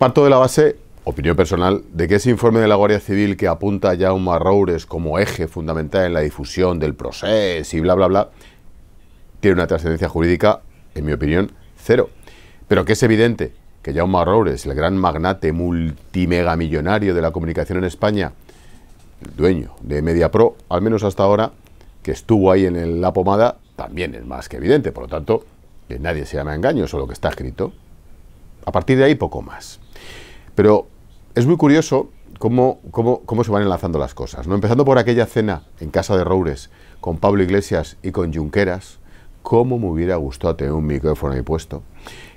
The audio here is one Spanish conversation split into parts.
Parto de la base, opinión personal, de que ese informe de la Guardia Civil que apunta a Jaume Roures como eje fundamental en la difusión del proceso y bla, bla, bla, tiene una trascendencia jurídica, en mi opinión, cero. Pero que es evidente que Jaume Roures, el gran magnate multimegamillonario de la comunicación en España, el dueño de MediaPro, al menos hasta ahora, que estuvo ahí en la pomada, también es más que evidente. Por lo tanto, que nadie se llama engaño, lo que está escrito. A partir de ahí, poco más. Pero es muy curioso cómo, cómo, se van enlazando las cosas. ¿no? Empezando por aquella cena en casa de Roures con Pablo Iglesias y con Junqueras, cómo me hubiera gustado tener un micrófono ahí puesto.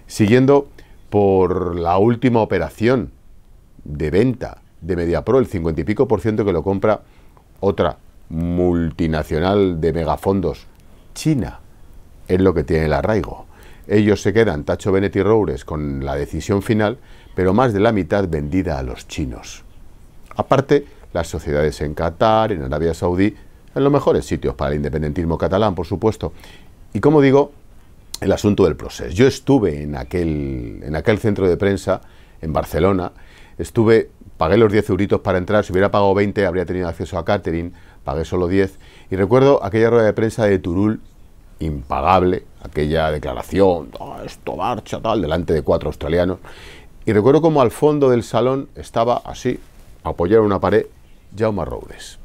Siguiendo por la última operación de venta de MediaPro, el 50 y pico por ciento que lo compra otra multinacional de megafondos, China, es lo que tiene el arraigo. Ellos se quedan, Tacho Bennett y Roures, con la decisión final, pero más de la mitad vendida a los chinos. Aparte, las sociedades en Qatar, en Arabia Saudí, en los mejores sitios para el independentismo catalán, por supuesto. Y como digo, el asunto del proceso. Yo estuve en aquel, en aquel centro de prensa, en Barcelona, estuve, pagué los 10 euritos para entrar, si hubiera pagado 20 habría tenido acceso a catering, pagué solo 10, y recuerdo aquella rueda de prensa de Turul, impagable, aquella declaración, ah, esto marcha, tal, delante de cuatro australianos. Y recuerdo como al fondo del salón estaba así, apoyado en una pared, Jaume Rowles.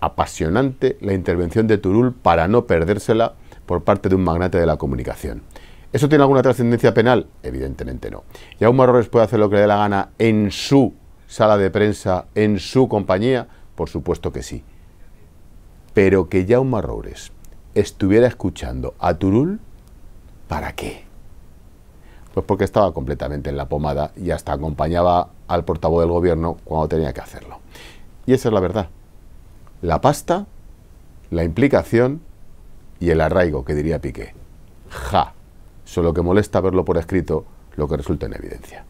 Apasionante la intervención de Turul para no perdérsela por parte de un magnate de la comunicación. ¿Eso tiene alguna trascendencia penal? Evidentemente no. Jaume Rowles puede hacer lo que le dé la gana en su sala de prensa, en su compañía, por supuesto que sí. Pero que Jaume Rowles estuviera escuchando a Turul, ¿para qué? Pues porque estaba completamente en la pomada y hasta acompañaba al portavoz del gobierno cuando tenía que hacerlo. Y esa es la verdad. La pasta, la implicación y el arraigo, que diría Piqué. Ja. Solo que molesta verlo por escrito, lo que resulta en evidencia.